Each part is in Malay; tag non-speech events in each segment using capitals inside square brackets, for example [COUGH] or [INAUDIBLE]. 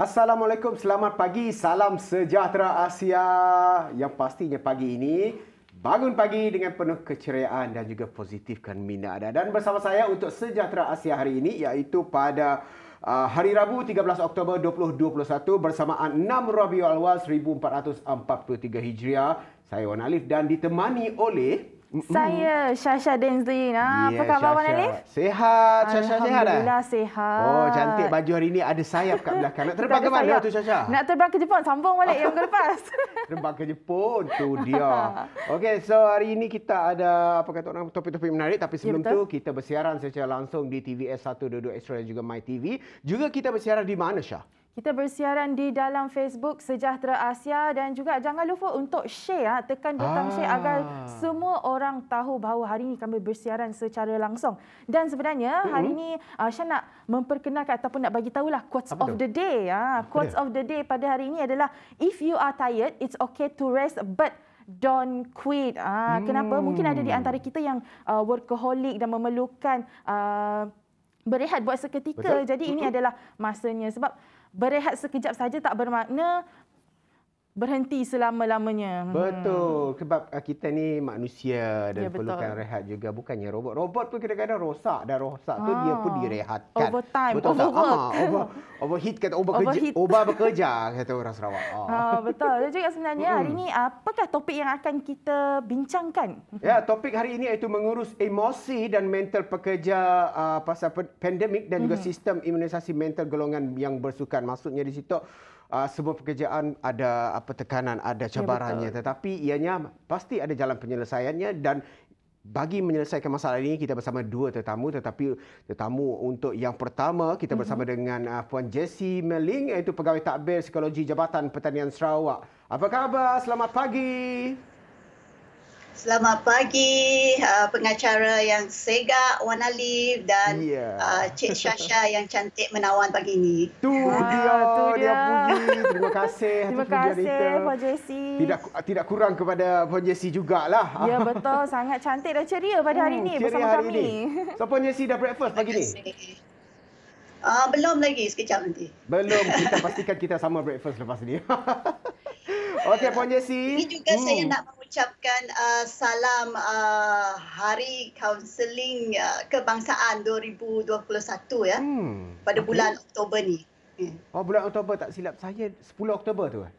Assalamualaikum, selamat pagi, salam sejahtera Asia yang pastinya pagi ini bangun pagi dengan penuh keceriaan dan juga positifkan minda ada Dan bersama saya untuk sejahtera Asia hari ini iaitu pada uh, hari Rabu 13 Oktober 2021 bersamaan 6 Rabiul Awal 1443 Hijriah. Saya Wan Alif dan ditemani oleh saya Syasha Denzlin. Ha, ah, ya, apa khabar Wan Alif? Sehat. Syasha sehat dah? Alhamdulillah sehat. Oh, cantik baju hari ini ada sayap kat belakang. Nak [LAUGHS] terbang ke mana tu Syasha? Nak terbang ke Jepun. Sambung balik yang ke [LAUGHS] lepas. terbang ke Jepun. Tu dia. [LAUGHS] Okey, so hari ini kita ada apa kata orang topik-topik menarik. Tapi ya, sebelum ya, tu kita bersiaran secara langsung di TVS 1, 2, Extra dan juga MyTV. Juga kita bersiaran di mana Shah? Kita bersiaran di dalam Facebook Sejahtera Asia dan juga jangan lupa untuk share, ah, tekan butang ah. share agar semua orang tahu bahawa hari ini kami bersiaran secara langsung. Dan sebenarnya hari ini uh, ah, saya nak memperkenalkan ataupun nak bagi tahu lah quotes Apa of itu? the day. Ha, quotes yeah. of the day pada hari ini adalah, if you are tired, it's okay to rest but don't quit. Ha, hmm. Kenapa? Mungkin ada di antara kita yang uh, workaholic dan memerlukan uh, berehat buat seketika. Betul. Jadi Betul. ini adalah masanya sebab berehat sekejap saja tak bermakna berhenti selama-lamanya. Hmm. Betul. Sebab ah, kita ni manusia dan ya, perlukan rehat juga. Bukannya robot. Robot pun kadang-kadang rosak. Dan rosak ha. tu dia pun ah. direhatkan. Overtime. Betul Overwork. tak? Ah, over, [LAUGHS] overheat kata over overheat. Kerja, over bekerja kata orang Sarawak. Ah. Ha, betul. Dan juga sebenarnya hmm. hari ini apakah topik yang akan kita bincangkan? [LAUGHS] Ya, topik hari ini iaitu mengurus emosi dan mental pekerja uh, pasal pandemik dan juga hmm. sistem imunisasi mental golongan yang bersukan. Maksudnya di situ uh, ah, semua pekerjaan ada apa tekanan, ada ya, cabarannya. Ya, Tetapi ianya pasti ada jalan penyelesaiannya dan bagi menyelesaikan masalah ini kita bersama dua tetamu tetapi tetamu untuk yang pertama kita mhm. bersama mm-hmm. dengan uh, puan Jessie Meling iaitu pegawai takbir psikologi Jabatan Pertanian Sarawak. Apa khabar? Selamat pagi. Selamat pagi uh, pengacara yang sega Wana Liv dan yeah. uh, Cik Syasha [LAUGHS] yang cantik menawan pagi ini. Tu wow, dia dia puji. Terima [LAUGHS] kasih. Terima kasih Puan Jesse. Tidak tidak kurang kepada Puan Jesse lah. Ya betul [LAUGHS] sangat cantik dan ceria pada hari hmm, ini bersama hari kami. Ini. So Puan Jesse dah breakfast pagi ini? Uh, belum lagi sekejap nanti. Belum kita pastikan kita sama breakfast lepas ni. Okey Puan Jesse. Ini juga hmm. saya nak mengucapkan uh, salam uh, Hari Kaunseling uh, Kebangsaan 2021 ya. Hmm. Pada okay. bulan Oktober ni. Hmm. Oh bulan Oktober tak silap saya 10 Oktober tu. Eh?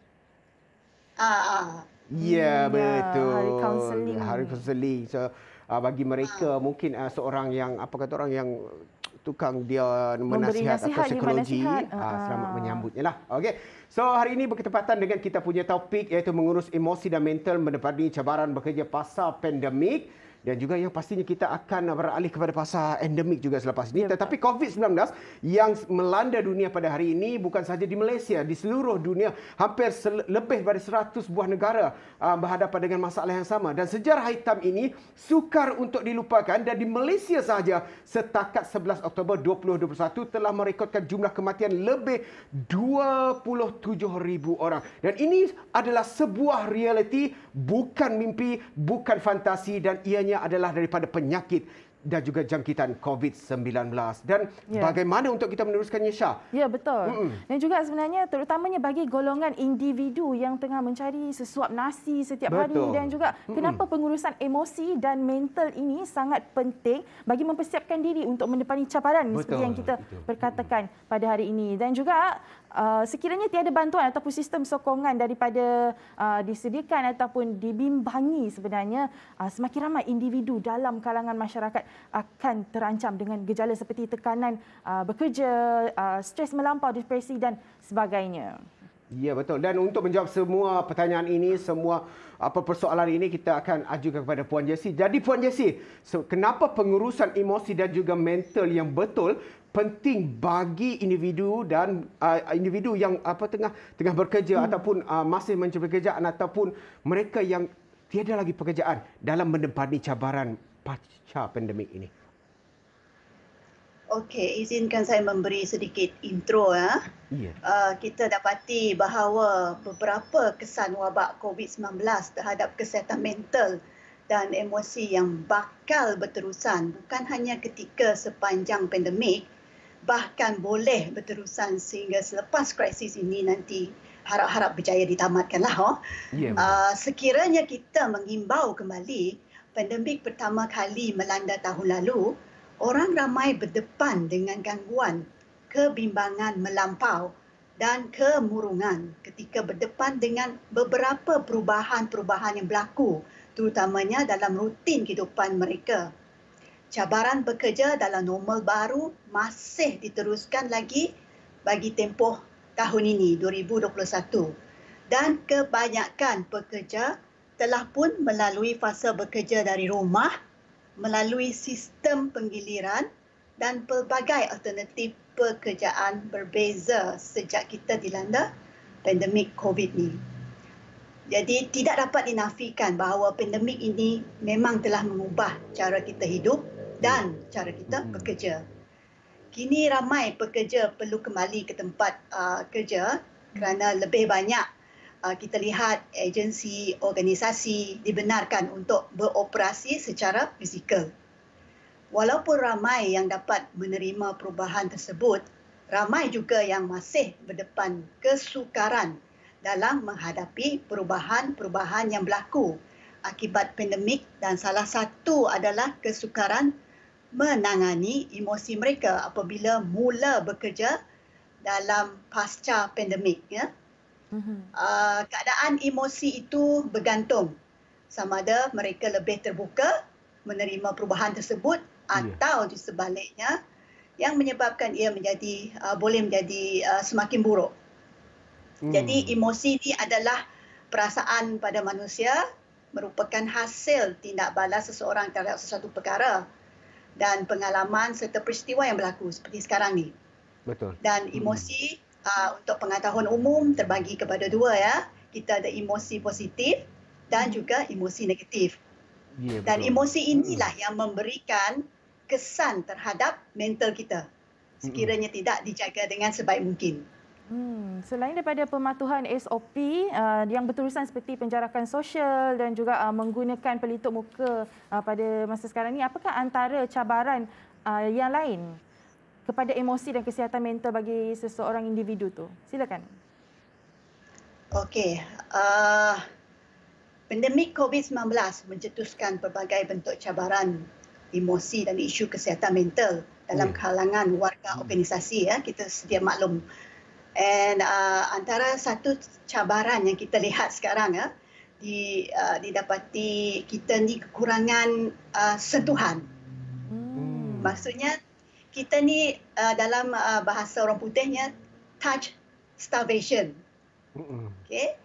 Ah. ah. Ya hmm, ya, betul. Hari Kaunseling. Hari Kaunseling. So uh, bagi mereka ah. mungkin uh, seorang yang apa kata orang yang tukang dia menasihat atau psikologi. Uh, selamat menyambutnya lah. Okay. So hari ini berketepatan dengan kita punya topik iaitu mengurus emosi dan mental menepati cabaran bekerja pasal pandemik dan juga yang pastinya kita akan beralih kepada fasa endemik juga selepas ini. Ya, Tetapi COVID-19 yang melanda dunia pada hari ini bukan saja di Malaysia, di seluruh dunia hampir lebih dari 100 buah negara uh, berhadapan dengan masalah yang sama. Dan sejarah hitam ini sukar untuk dilupakan dan di Malaysia sahaja setakat 11 Oktober 2021 telah merekodkan jumlah kematian lebih 27,000 orang. Dan ini adalah sebuah realiti, bukan mimpi, bukan fantasi dan ianya pastinya adalah daripada penyakit dan juga jangkitan COVID-19 dan ya. bagaimana untuk kita meneruskan Syah? Ya betul. Mm -mm. Dan juga sebenarnya terutamanya bagi golongan individu yang tengah mencari sesuap nasi setiap betul. hari dan juga mm -mm. kenapa pengurusan emosi dan mental ini sangat penting bagi mempersiapkan diri untuk mendepani caparan betul. seperti yang kita betul. perkatakan pada hari ini. Dan juga Uh, sekiranya tiada bantuan ataupun sistem sokongan daripada uh, disediakan ataupun dibimbangi sebenarnya uh, semakin ramai individu dalam kalangan masyarakat akan terancam dengan gejala seperti tekanan uh, bekerja, uh, stres melampau, depresi dan sebagainya. Ya betul dan untuk menjawab semua pertanyaan ini semua apa persoalan ini kita akan ajukan kepada puan Jessie. Jadi puan Jessie, kenapa pengurusan emosi dan juga mental yang betul penting bagi individu dan uh, individu yang apa tengah tengah bekerja hmm. ataupun uh, masih mencari pekerjaan ataupun mereka yang tiada lagi pekerjaan dalam menempati cabaran pasca pandemik ini. Okey, izinkan saya memberi sedikit intro ya. Yeah. Uh, kita dapati bahawa beberapa kesan wabak COVID-19 terhadap kesihatan mental dan emosi yang bakal berterusan bukan hanya ketika sepanjang pandemik bahkan boleh berterusan sehingga selepas krisis ini nanti harap-harap berjaya ditamatkan lah. Oh. Yeah. Ya, uh, sekiranya kita mengimbau kembali pandemik pertama kali melanda tahun lalu, orang ramai berdepan dengan gangguan kebimbangan melampau dan kemurungan ketika berdepan dengan beberapa perubahan-perubahan yang berlaku terutamanya dalam rutin kehidupan mereka cabaran bekerja dalam normal baru masih diteruskan lagi bagi tempoh tahun ini 2021 dan kebanyakan pekerja telah pun melalui fasa bekerja dari rumah melalui sistem penggiliran dan pelbagai alternatif pekerjaan berbeza sejak kita dilanda pandemik COVID ini. Jadi tidak dapat dinafikan bahawa pandemik ini memang telah mengubah cara kita hidup dan hmm. cara kita hmm. bekerja. Kini ramai pekerja perlu kembali ke tempat uh, kerja hmm. kerana lebih banyak uh, kita lihat agensi, organisasi dibenarkan untuk beroperasi secara fizikal. Walaupun ramai yang dapat menerima perubahan tersebut, ramai juga yang masih berdepan kesukaran dalam menghadapi perubahan-perubahan yang berlaku akibat pandemik dan salah satu adalah kesukaran menangani emosi mereka apabila mula bekerja dalam pasca pandemik. Ya. Uh, keadaan emosi itu bergantung sama ada mereka lebih terbuka menerima perubahan tersebut ya. atau yeah. sebaliknya yang menyebabkan ia menjadi uh, boleh menjadi uh, semakin buruk. Mm. Jadi emosi ini adalah perasaan pada manusia merupakan hasil tindak balas seseorang terhadap sesuatu perkara dan pengalaman serta peristiwa yang berlaku seperti sekarang ni. Betul. Dan hmm. emosi hmm. uh, untuk pengetahuan umum terbagi kepada dua ya. Kita ada emosi positif dan hmm. juga emosi negatif. Yeah, dan betul. emosi hmm. inilah hmm. yang memberikan kesan terhadap mental kita sekiranya hmm. tidak dijaga dengan sebaik mungkin. Hmm, selain daripada pematuhan SOP uh, yang berterusan seperti penjarakan sosial dan juga uh, menggunakan pelitup muka uh, pada masa sekarang ini, apakah antara cabaran uh, yang lain kepada emosi dan kesihatan mental bagi seseorang individu tu? Silakan. Okey. Uh, pandemik COVID-19 mencetuskan pelbagai bentuk cabaran emosi dan isu kesihatan mental dalam hmm. kalangan warga hmm. organisasi ya kita sedia maklum and uh, antara satu cabaran yang kita lihat sekarang ya uh, di uh, didapati kita ni kekurangan uh, sentuhan. Hmm. Maksudnya kita ni uh, dalam uh, bahasa orang putihnya touch starvation. Hmm. Okay.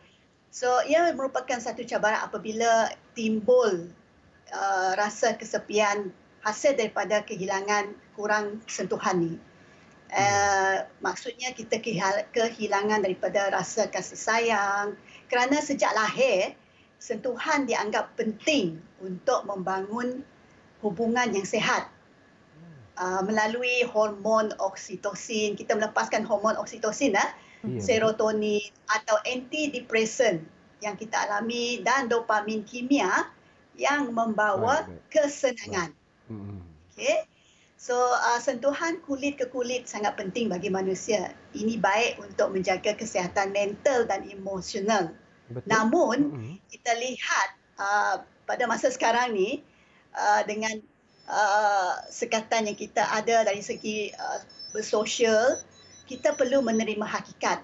So ia merupakan satu cabaran apabila timbul uh, rasa kesepian hasil daripada kehilangan kurang sentuhan ni. Uh, maksudnya kita kehilangan daripada rasa kasih sayang kerana sejak lahir sentuhan dianggap penting untuk membangun hubungan yang sehat uh, melalui hormon oksitosin kita melepaskan hormon oksitosin eh? ya. serotonin atau antidepresan yang kita alami dan dopamin kimia yang membawa kesenangan hmm. Okay. So uh, sentuhan kulit ke kulit sangat penting bagi manusia. Ini baik untuk menjaga kesihatan mental dan emosional. Betul. Namun mm-hmm. kita lihat uh, pada masa sekarang ni uh, dengan uh, sekatan yang kita ada dari segi uh, bersosial, kita perlu menerima hakikat,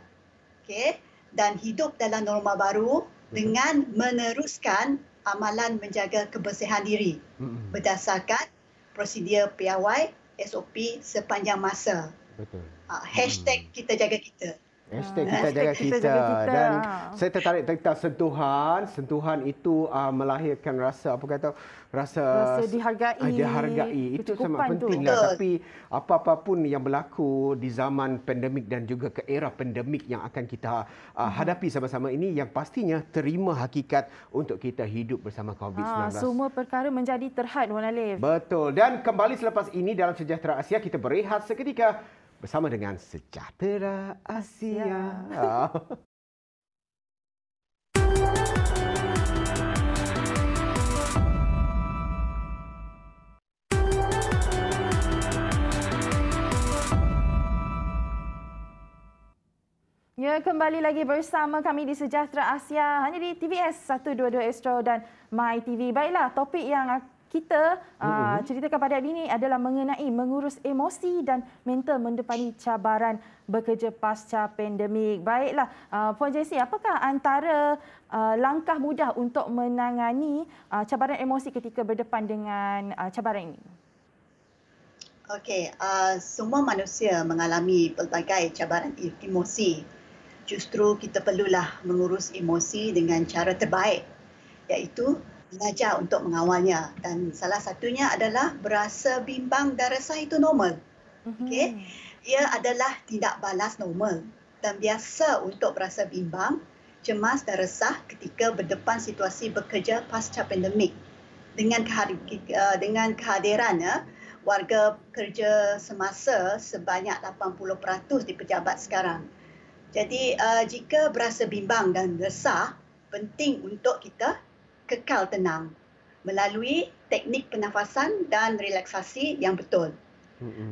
okay? Dan hidup dalam norma baru mm-hmm. dengan meneruskan amalan menjaga kebersihan diri mm-hmm. berdasarkan prosedur PIY SOP sepanjang masa. Betul. Uh, hashtag hmm. kita jaga kita. Hashtag kita Hashtag jaga kita. kita. Dan saya tertarik tentang sentuhan. Sentuhan itu uh, melahirkan rasa apa kata rasa, rasa dihargai. Ah, dihargai. Itu sangat penting. Lah. Tapi apa-apa pun yang berlaku di zaman pandemik dan juga ke era pandemik yang akan kita uh, hadapi sama-sama ini yang pastinya terima hakikat untuk kita hidup bersama COVID-19. Ha, semua perkara menjadi terhad, Wan Alif. Betul. Dan kembali selepas ini dalam Sejahtera Asia, kita berehat seketika bersama dengan Sejahtera Asia. Ya. ya. kembali lagi bersama kami di Sejahtera Asia hanya di TVS 122 Astro dan MyTV. Baiklah, topik yang kita uh, ceritakan pada hari ini adalah mengenai mengurus emosi dan mental mendepani cabaran bekerja pasca pandemik. Baiklah, uh, Puan Jesse, apakah antara uh, langkah mudah untuk menangani uh, cabaran emosi ketika berdepan dengan uh, cabaran ini? Okey, uh, semua manusia mengalami pelbagai cabaran emosi. Justru kita perlulah mengurus emosi dengan cara terbaik iaitu belajar untuk mengawalnya dan salah satunya adalah berasa bimbang dan resah itu normal. Mhm. Okay, Ia adalah tindak balas normal dan biasa untuk berasa bimbang, cemas dan resah ketika berdepan situasi bekerja pasca pandemik dengan eh, dengan kehadiran eh, warga kerja semasa sebanyak 80% di pejabat sekarang. Jadi eh, jika berasa bimbang dan resah penting untuk kita kekal tenang melalui teknik pernafasan dan relaksasi yang betul.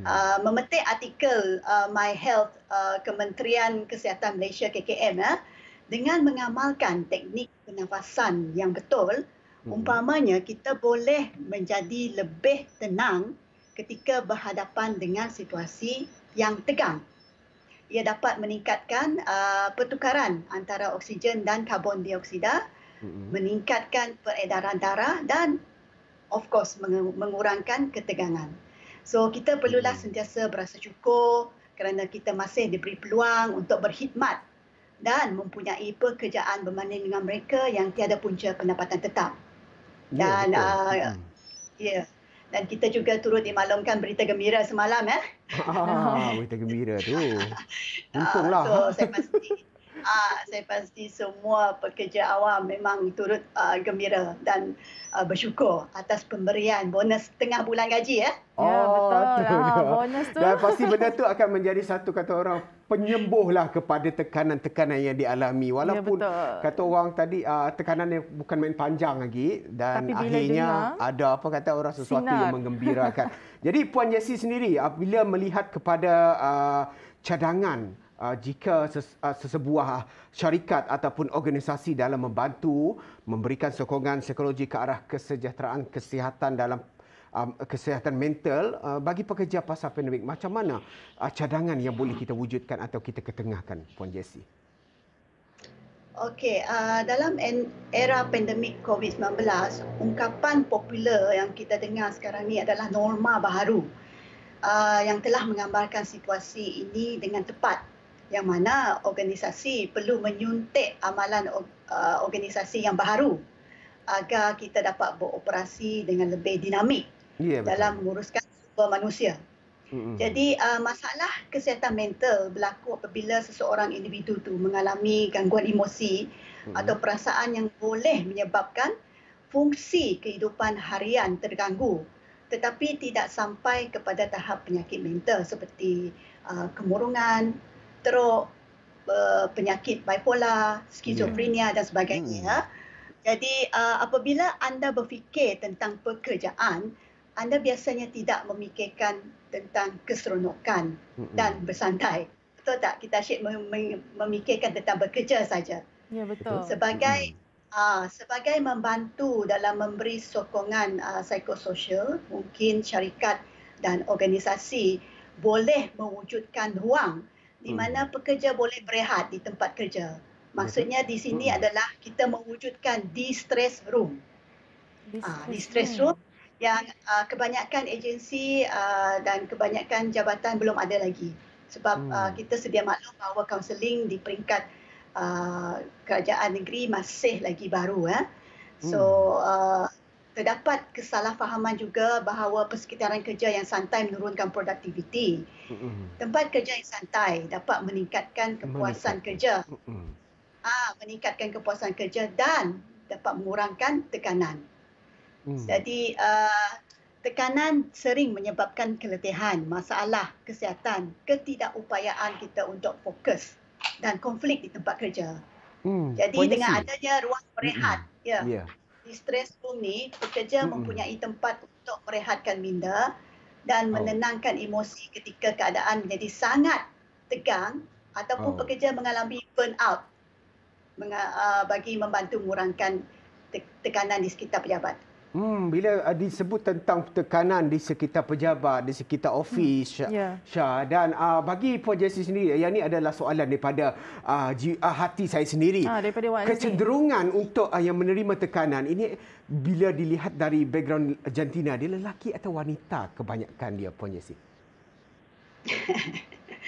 Uh, memetik artikel uh, My Health uh, Kementerian Kesihatan Malaysia KKM ya, eh, dengan mengamalkan teknik pernafasan yang betul, hmm umpamanya kita boleh menjadi lebih tenang ketika berhadapan dengan situasi yang tegang. Ia dapat meningkatkan uh, pertukaran antara oksigen dan karbon dioksida meningkatkan peredaran darah dan of course mengurangkan ketegangan. So kita perlulah sentiasa berasa syukur kerana kita masih diberi peluang untuk berkhidmat dan mempunyai pekerjaan berbanding dengan mereka yang tiada punca pendapatan tetap. Ya, dan ah, ya. Yeah, uh, yeah. Dan kita juga turut dimaklumkan berita gembira semalam eh. Ah, berita gembira tu. Untunglah. [LAUGHS] Ah, so saya pasti uh, saya pasti semua pekerja awam memang turut uh, gembira dan uh, bersyukur atas pemberian bonus tengah bulan gaji ya. ya oh, ya, betul lah bonus tu. Dan pasti benda tu akan menjadi satu kata orang penyembuh lah kepada tekanan-tekanan yang dialami ya, walaupun ya, kata orang tadi uh, tekanan yang bukan main panjang lagi dan Tapi akhirnya dengar, ada apa kata orang sesuatu sinar. yang menggembirakan. [LAUGHS] Jadi puan Yesi sendiri apabila melihat kepada uh, cadangan uh, jika ses, uh, sesebuah syarikat ataupun organisasi dalam membantu memberikan sokongan psikologi ke arah kesejahteraan kesihatan dalam um, kesihatan mental uh, bagi pekerja pasca pandemik macam mana uh, cadangan yang boleh kita wujudkan atau kita ketengahkan puan Jesse Okey, uh, dalam era pandemik COVID-19, ungkapan popular yang kita dengar sekarang ini adalah norma baharu uh, yang telah menggambarkan situasi ini dengan tepat yang mana organisasi perlu menyuntik amalan uh, organisasi yang baru agar kita dapat beroperasi dengan lebih dinamik yeah, ya, dalam menguruskan sumber manusia. Mm-hmm. Jadi uh, masalah kesihatan mental berlaku apabila seseorang individu itu mengalami gangguan emosi mm-hmm. atau perasaan yang boleh menyebabkan fungsi kehidupan harian terganggu tetapi tidak sampai kepada tahap penyakit mental seperti uh, kemurungan, stroke, uh, penyakit bipolar, skizofrenia hmm. dan sebagainya. Hmm. Jadi uh, apabila anda berfikir tentang pekerjaan, anda biasanya tidak memikirkan tentang keseronokan hmm. dan bersantai. Betul tak? Kita asyik memikirkan tentang bekerja saja. Ya, betul. Sebagai Uh, sebagai membantu dalam memberi sokongan uh, psikososial, mungkin syarikat dan organisasi boleh mewujudkan ruang di hmm. mana pekerja boleh berehat di tempat kerja. Maksudnya di sini hmm. adalah kita mewujudkan de-stress room. Ah, de-stress room yang uh, kebanyakan agensi uh, dan kebanyakan jabatan belum ada lagi. Sebab uh, kita sedia maklum bahawa counseling di peringkat uh, kerajaan negeri masih lagi baru. Eh. So, uh, terdapat kesalahfahaman juga bahawa persekitaran kerja yang santai menurunkan produktiviti. Tempat kerja yang santai dapat meningkatkan kepuasan kerja. Ah, meningkatkan kepuasan kerja dan dapat mengurangkan tekanan. Mm. Jadi uh, tekanan sering menyebabkan keletihan, masalah kesihatan, ketidakupayaan kita untuk fokus dan konflik di tempat kerja. Hmm, Jadi dengan adanya ruang berehat, hmm ya. Yeah stres pun ni pekerja mm-hmm. mempunyai tempat untuk merehatkan minda dan oh. menenangkan emosi ketika keadaan menjadi sangat tegang ataupun oh. pekerja mengalami burn out uh, bagi membantu mengurangkan tekanan di sekitar pejabat. Hmm, bila ah, disebut tentang tekanan di sekitar pejabat, di sekitar ofis, hmm. yeah. Ya. Syah, dan uh, bagi Puan Jesse sendiri, yang ini adalah soalan daripada uh, ji, uh, hati saya sendiri. Ah, daripada Wak Kecenderungan Nasi. untuk uh, yang menerima tekanan ini bila dilihat dari background jantina, dia lelaki atau wanita kebanyakan dia, Puan Jesse? [LAUGHS]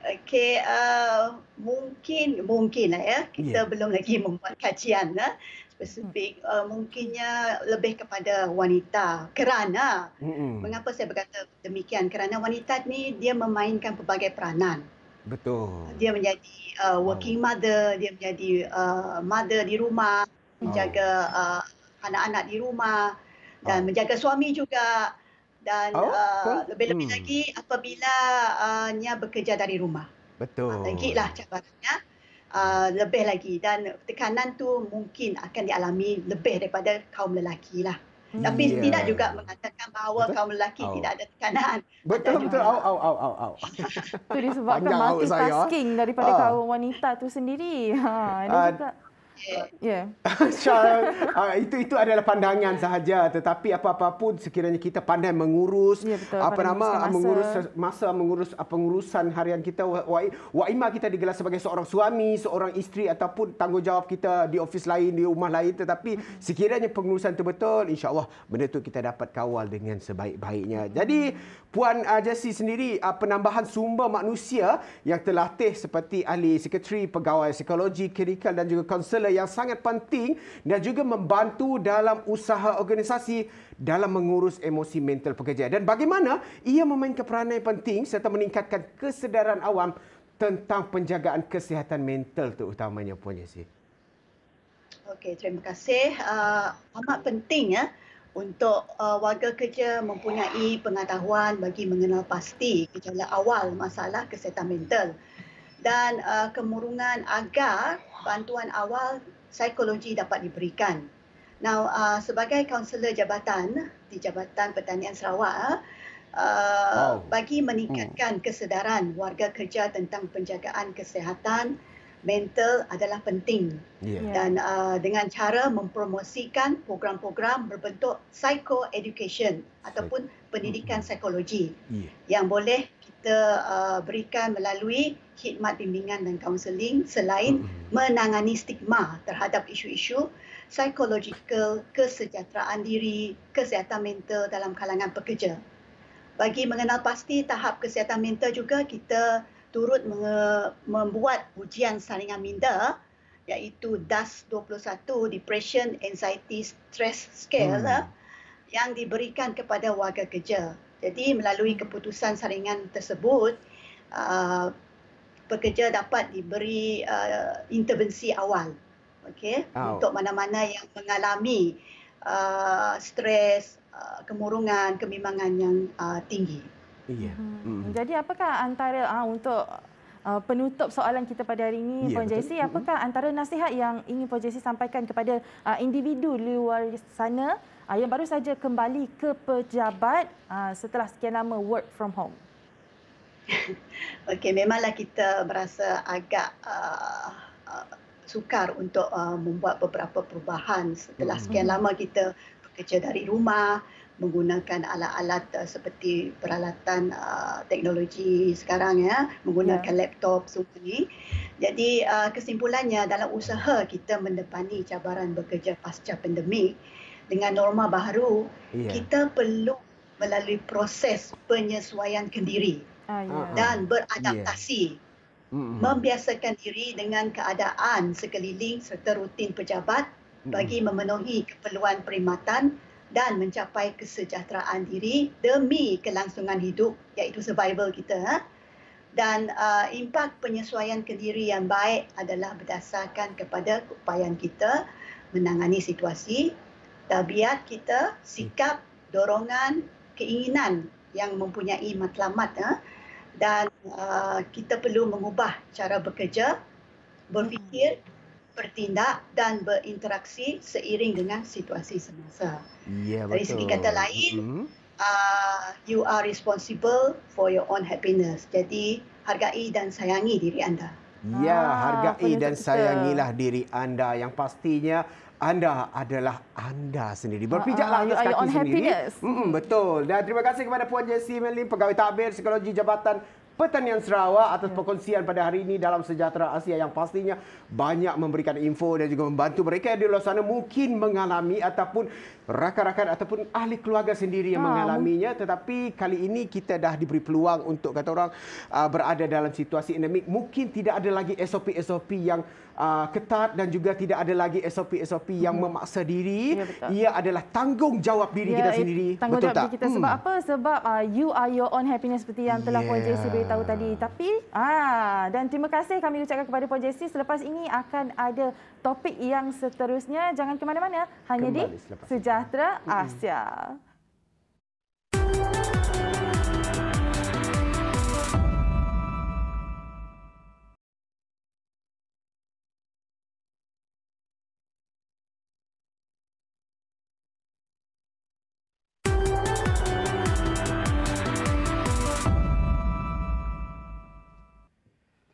Okey, uh, mungkin mungkin lah ya. Kita yeah. belum lagi membuat kajian lah spesifik hmm. uh, mungkinnya lebih kepada wanita kerana hmm. mengapa saya berkata demikian kerana wanita ni dia memainkan pelbagai peranan betul dia menjadi uh, working oh. mother dia menjadi uh, mother di rumah mm. menjaga oh. uh, anak-anak di rumah dan ah. menjaga suami juga dan oh, uh, lebih-lebih hmm. lagi apabila uh, nya bekerja dari rumah betul uh, ah, lagi lah cabarannya uh, lebih lagi dan tekanan tu mungkin akan dialami lebih daripada kaum lelaki lah. Hmm. Tapi yeah. tidak juga mengatakan bahawa betul? kaum lelaki oh. tidak ada tekanan. Betul ada betul. Au au au au au. Itu [LAUGHS] disebabkan ah. multitasking daripada uh. kaum wanita tu sendiri. Ha, ini uh. juga Yeah. Cara [LAUGHS] uh, uh, itu itu adalah pandangan sahaja tetapi apa apapun sekiranya kita pandai mengurus yeah, apa nama masa. mengurus masa mengurus apa pengurusan harian kita waima kita digelar sebagai seorang suami, seorang isteri ataupun tanggungjawab kita di office lain, di rumah lain tetapi sekiranya pengurusan itu betul insya-Allah benda itu kita dapat kawal dengan sebaik-baiknya. mm Jadi puan uh, Jesse sendiri uh, penambahan sumber manusia yang terlatih seperti ahli sekretari, pegawai psikologi, klinikal dan juga kaunselor yang sangat penting dan juga membantu dalam usaha organisasi dalam mengurus emosi mental pekerja dan bagaimana ia memainkan peranan yang penting serta meningkatkan kesedaran awam tentang penjagaan kesihatan mental tu utamanya Puan Yasi. Okey, terima kasih. Uh, amat penting ya untuk uh, warga kerja mempunyai pengetahuan bagi mengenal pasti gejala awal masalah kesihatan mental dan uh, kemurungan agar bantuan awal psikologi dapat diberikan. Now, uh, sebagai kaunselor jabatan di Jabatan Pertanian Sarawak, uh, wow. bagi meningkatkan kesedaran warga kerja tentang penjagaan kesihatan mental adalah penting yeah. dan uh, dengan cara mempromosikan program-program berbentuk psycho education ataupun pendidikan psikologi yeah. yang boleh kita uh, berikan melalui khidmat bimbingan dan kaunseling selain menangani stigma terhadap isu-isu psychological kesejahteraan diri kesihatan mental dalam kalangan pekerja bagi mengenal pasti tahap kesihatan mental juga kita turut membuat ujian saringan minda iaitu DAS 21 Depression Anxiety Stress Scale hmm. yang diberikan kepada warga kerja. Jadi melalui keputusan saringan tersebut uh, pekerja dapat diberi uh, intervensi awal. okay, oh. untuk mana-mana yang mengalami uh, stres, kemurungan, kemimangan yang tinggi. Ya. Yeah. Hmm. Hmm. Jadi apakah antara uh, untuk uh, penutup soalan kita pada hari ini yeah, Puan JC, apakah hmm. antara nasihat yang ingin Puan JC sampaikan kepada uh, individu luar sana uh, yang baru saja kembali ke pejabat uh, setelah sekian lama work from home? [LAUGHS] Okey, memanglah kita berasa agak uh, uh, sukar untuk uh, membuat beberapa perubahan setelah sekian lama kita bekerja dari rumah, menggunakan alat-alat uh, seperti peralatan uh, teknologi sekarang ya menggunakan yeah. laptop semua ni jadi uh, kesimpulannya dalam usaha kita mendepani cabaran bekerja pasca pandemik dengan norma baru yeah. kita perlu melalui proses penyesuaian kendiri uh, ah, yeah. Ya. Ah. dan beradaptasi yeah. membiasakan diri dengan keadaan sekeliling serta rutin pejabat bagi memenuhi keperluan perkhidmatan dan mencapai kesejahteraan diri demi kelangsungan hidup iaitu survival kita ha. dan uh, impak penyesuaian kendiri yang baik adalah berdasarkan kepada keupayaan kita menangani situasi tabiat kita sikap dorongan keinginan yang mempunyai matlamat eh? dan uh, kita perlu mengubah cara bekerja berfikir bertindak dan berinteraksi seiring dengan situasi semasa. Yeah, betul. Dari segi kata lain, mm-hmm. uh, you are responsible for your own happiness. Jadi, hargai dan sayangi diri anda. Ya, ah, hargai ah, dan sayangilah diri anda yang pastinya anda adalah anda sendiri. Berpijaklah ah, ah, atas kaki sendiri. Mm-mm, betul. Dan terima kasih kepada Puan Jessie Melin, Pegawai Tabir Psikologi Jabatan Pertanian Sarawak atas ya. perkongsian pada hari ini dalam Sejahtera Asia yang pastinya banyak memberikan info dan juga membantu mereka yang di luar sana mungkin mengalami ataupun rakan-rakan ataupun ahli keluarga sendiri yang ha. mengalaminya tetapi kali ini kita dah diberi peluang untuk kata orang uh, berada dalam situasi endemik mungkin tidak ada lagi SOP SOP yang uh, ketat dan juga tidak ada lagi SOP SOP yang hmm. memaksa diri ya, ia adalah tanggungjawab diri ya, kita sendiri tanggungjawab betul tak kita hmm. sebab apa sebab uh, you are your own happiness seperti yang telah yeah. Puan JC beritahu tadi tapi ah dan terima kasih kami ucapkan kepada Puan JC selepas ini akan ada topik yang seterusnya jangan ke mana-mana hanya Kembali di selepas. sejarah Sejahtera Asia. Hmm.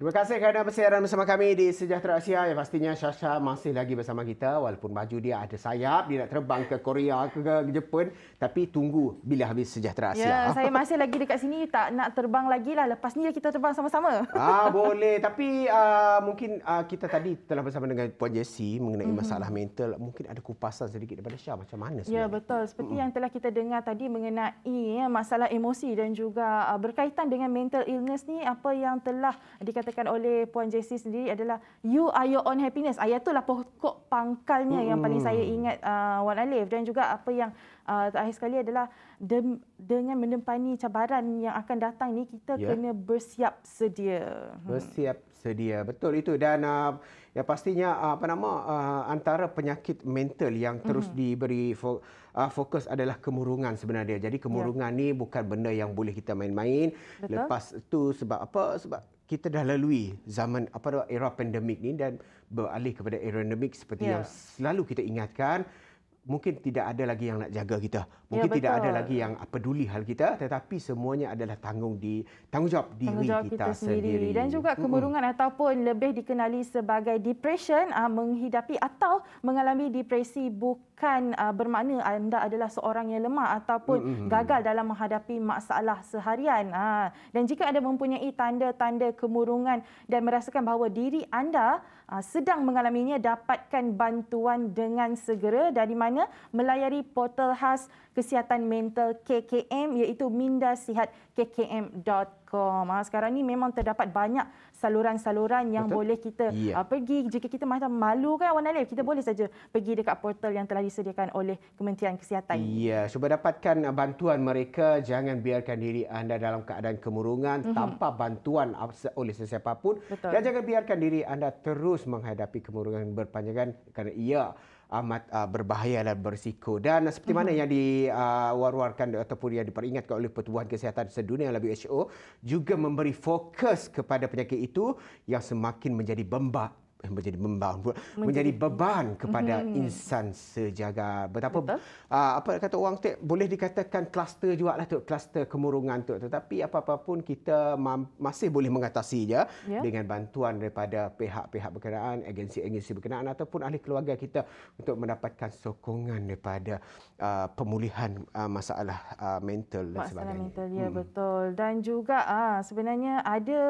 Terima kasih kerana bersiaran bersama kami di Sejahtera Asia. Yang pastinya Syasha masih lagi bersama kita walaupun baju dia ada sayap, dia nak terbang ke Korea ke, Jepun tapi tunggu bila habis Sejahtera Asia. Ya, saya masih lagi dekat sini tak nak terbang lagi lah. Lepas ni kita terbang sama-sama. Ah, [LAUGHS] boleh. Tapi uh, mungkin uh, kita tadi telah bersama dengan Puan Jessie mengenai mm-hmm. masalah mental. Mungkin ada kupasan sedikit daripada Syah macam mana ya, sebenarnya. Ya, betul. Seperti mm-hmm. yang telah kita dengar tadi mengenai ya, masalah emosi dan juga ah, berkaitan dengan mental illness ni apa yang telah dikatakan disampaikan oleh Puan JC sendiri adalah you are your own happiness. Ayat itulah pokok pangkalnya hmm. yang paling saya ingat uh, Wan Alif dan juga apa yang uh, terakhir sekali adalah de- dengan mendepani cabaran yang akan datang ni kita yeah. kena bersiap sedia. Hmm. Bersiap sedia. Betul itu dan uh, ya pastinya uh, apa nama uh, antara penyakit mental yang terus hmm. diberi uh, fokus adalah kemurungan sebenarnya. Jadi kemurungan yeah. ni bukan benda yang boleh kita main-main. Lepas tu sebab apa? Sebab kita dah lalui zaman apa era pandemik ni dan beralih kepada era endemik seperti yeah. yang selalu kita ingatkan mungkin tidak ada lagi yang nak jaga kita. Ya, mungkin ya, tidak ada lagi yang peduli hal kita tetapi semuanya adalah tanggung di tanggungjawab diri tanggungjawab kita, kita sendiri. sendiri. Dan juga kemurungan mm-hmm. ataupun lebih dikenali sebagai depression uh, menghidapi atau mengalami depresi bukan uh, bermakna anda adalah seorang yang lemah ataupun mm-hmm. gagal dalam menghadapi masalah seharian. Uh, dan jika anda mempunyai tanda-tanda kemurungan dan merasakan bahawa diri anda Ah, sedang mengalaminya dapatkan bantuan dengan segera dari mana melayari portal khas kesihatan mental KKM iaitu mindasihatkkm.com. Ha, ah, sekarang ni memang terdapat banyak saluran-saluran yang Betul? boleh kita yeah. uh, pergi jika kita macam malu kan Wan Alif kita boleh saja pergi dekat portal yang telah disediakan oleh Kementerian Kesihatan. Ya, yeah. cuba dapatkan ah, bantuan mereka, jangan biarkan diri anda dalam keadaan kemurungan mm-hmm. tanpa bantuan oleh sesiapa pun Betul. dan jangan biarkan diri anda terus menghadapi kemurungan berpanjangan kerana ia amat uh, berbahaya dan berisiko dan seperti mana mm-hmm. yang diwar-warkan ah, uh, ataupun yang diperingatkan oleh Pertubuhan Kesihatan Sedunia WHO juga memberi fokus kepada penyakit itu yang semakin menjadi bembak Eh, menjadi beban menjadi beban kepada mm-hmm. insan sejaga. betapa Betul. Ah, apa kata orang tu boleh dikatakan kluster juga lah tu kluster kemurungan tu tetapi apa-apa kita masih boleh mengatasi je ya. dengan bantuan daripada pihak-pihak berkenaan agensi-agensi berkenaan ataupun ahli keluarga kita untuk mendapatkan sokongan daripada uh, pemulihan uh, masalah uh, mental dan sebagainya. masalah mental ya hmm. betul dan juga uh, sebenarnya ada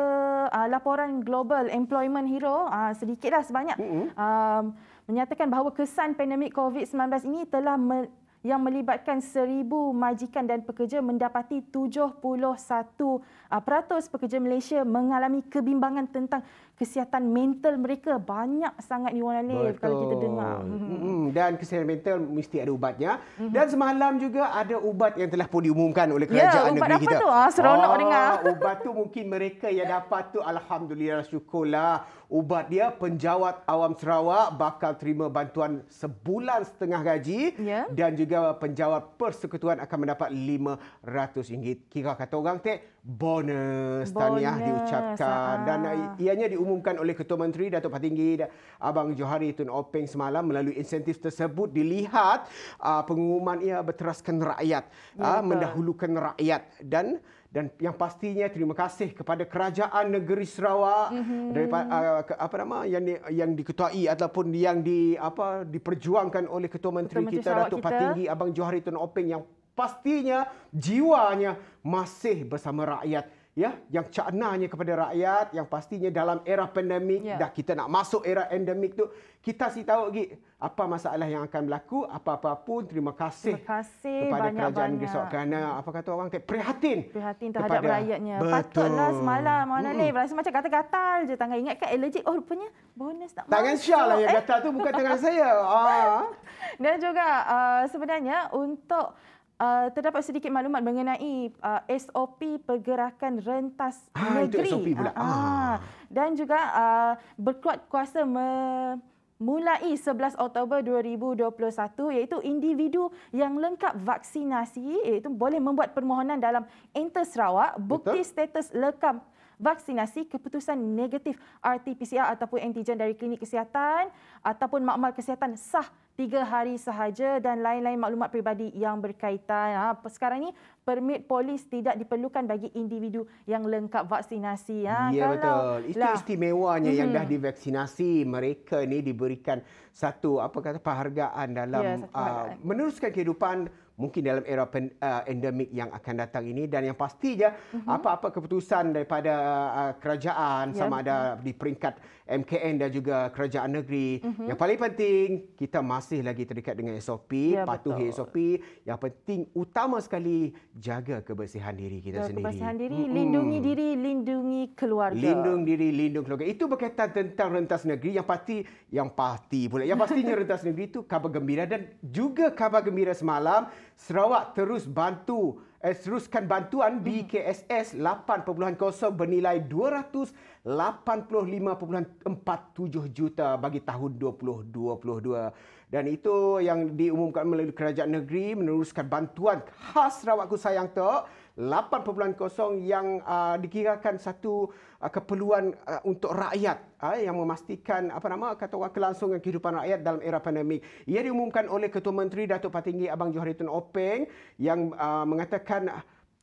uh, laporan global employment hero uh, sedikit sikit lah sebanyak mm-hmm. uh, menyatakan bahawa kesan pandemik COVID-19 ini telah me- yang melibatkan seribu majikan dan pekerja mendapati 71% uh, pekerja Malaysia mengalami kebimbangan tentang kesihatan mental mereka banyak sangat ni Wan Alif Betul. kalau kita dengar. Hmm. Hmm. hmm. Dan kesihatan mental mesti ada ubatnya. Hmm. Dan semalam juga ada ubat yang telah pun diumumkan oleh ya, kerajaan ya, negeri kita. Ya, ubat apa tu? Ah, seronok ah, dengar. [LAUGHS] Ubat tu mungkin mereka yang dapat tu Alhamdulillah syukurlah. Ubat dia penjawat awam Sarawak bakal terima bantuan sebulan setengah gaji ya. dan juga penjawat persekutuan akan mendapat RM500. Kira kata orang, Teh, bonus tahniah diucapkan dan ah. ianya diumumkan oleh Ketua Menteri Datuk Patinggi Abang Johari Tun Openg semalam melalui insentif tersebut dilihat uh, pengumuman ia berteraskan rakyat ya, uh, mendahulukan rakyat dan dan yang pastinya terima kasih kepada kerajaan negeri Sarawak mm-hmm. daripada uh, ke, apa nama yang di, yang diketuai ataupun yang di apa diperjuangkan oleh ketua menteri, ketua menteri kita Sarawak Datuk kita. Patinggi Abang Johari Tun Openg yang pastinya jiwanya masih bersama rakyat ya yang caknanya kepada rakyat yang pastinya dalam era pandemik yeah. dah kita nak masuk era endemik tu kita si tahu lagi apa masalah yang akan berlaku apa-apa pun terima kasih, terima kasih kepada banyak kerajaan besok kerana apa kata orang tak prihatin prihatin terhadap kepada... rakyatnya Betul. patutlah semalam mana ni rasa macam kata gatal je tangan ingat kan allergic oh rupanya bonus tak tangan masuk. lah yang eh? tu bukan tangan [LAUGHS] saya ah. dan juga uh, sebenarnya untuk Uh, terdapat sedikit maklumat mengenai uh, eh, SOP pergerakan rentas ha, negeri. Itu SOP pula. Uh, ah. Dan juga uh, berkuat kuasa memulai 11 Oktober 2021 iaitu individu yang lengkap vaksinasi iaitu boleh membuat permohonan dalam enter Sarawak bukti Betul. status lekam vaksinasi keputusan negatif RT-PCR ataupun antigen dari klinik kesihatan ataupun makmal kesihatan sah tiga hari sahaja dan lain-lain maklumat peribadi yang berkaitan. Ha, sekarang ni permit polis tidak diperlukan bagi individu yang lengkap vaksinasi. Ha. Ya Kalau, betul. Itu lah. istimewanya hmm. yang dah divaksinasi. Mereka ni diberikan satu apa kata penghargaan dalam ya, uh, meneruskan kehidupan mungkin dalam era pen, uh, endemik yang akan datang ini dan yang pasti je mm-hmm. apa-apa keputusan daripada uh, kerajaan yeah. sama ada di peringkat MKN dan juga kerajaan negeri mm-hmm. yang paling penting kita masih lagi terikat dengan SOP yeah, ya, patuhi betul. SOP yang penting utama sekali jaga kebersihan diri kita kebersihan sendiri kebersihan diri hmm lindungi diri lindungi keluarga lindung diri lindung keluarga itu berkaitan tentang rentas negeri yang pasti yang pasti pula yang pastinya [LAUGHS] rentas negeri itu kabar gembira dan juga kabar gembira semalam Sarawak terus bantu eh, teruskan bantuan hmm. BKSS 8.0 bernilai 285.47 juta bagi tahun 2022 dan itu yang diumumkan melalui kerajaan negeri meneruskan bantuan khas Sarawak ku sayang tok 8.0 yang uh, dikirakan satu uh, keperluan uh, untuk rakyat uh, yang memastikan apa nama kata orang kelangsungan kehidupan rakyat dalam era pandemik. Ia diumumkan oleh Ketua Menteri Datuk Patinggi Abang Johari Tun Openg yang uh, mengatakan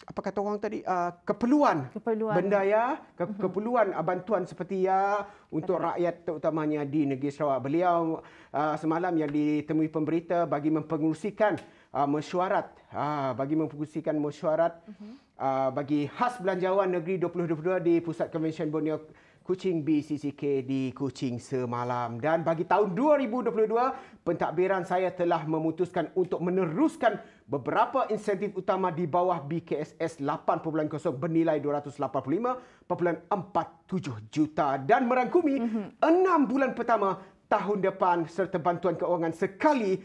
apa kata orang tadi uh, keperluan, keperluan benda ya ke- mm-hmm. keperluan uh, bantuan seperti ya untuk rakyat terutamanya di negeri Sarawak. Beliau uh, semalam yang ditemui pemberita bagi mempengerusikan uh, mesyuarat uh, bagi memfokusikan mesyuarat uh-huh. uh, bagi khas belanjawan negeri 2022 di Pusat Konvensyen Borneo Kucing BCCK di Kucing semalam dan bagi tahun 2022 pentadbiran saya telah memutuskan untuk meneruskan beberapa insentif utama di bawah BKSS 8.0 bernilai 285.47 juta dan merangkumi mm-hmm. 6 bulan pertama tahun depan serta bantuan keuangan sekali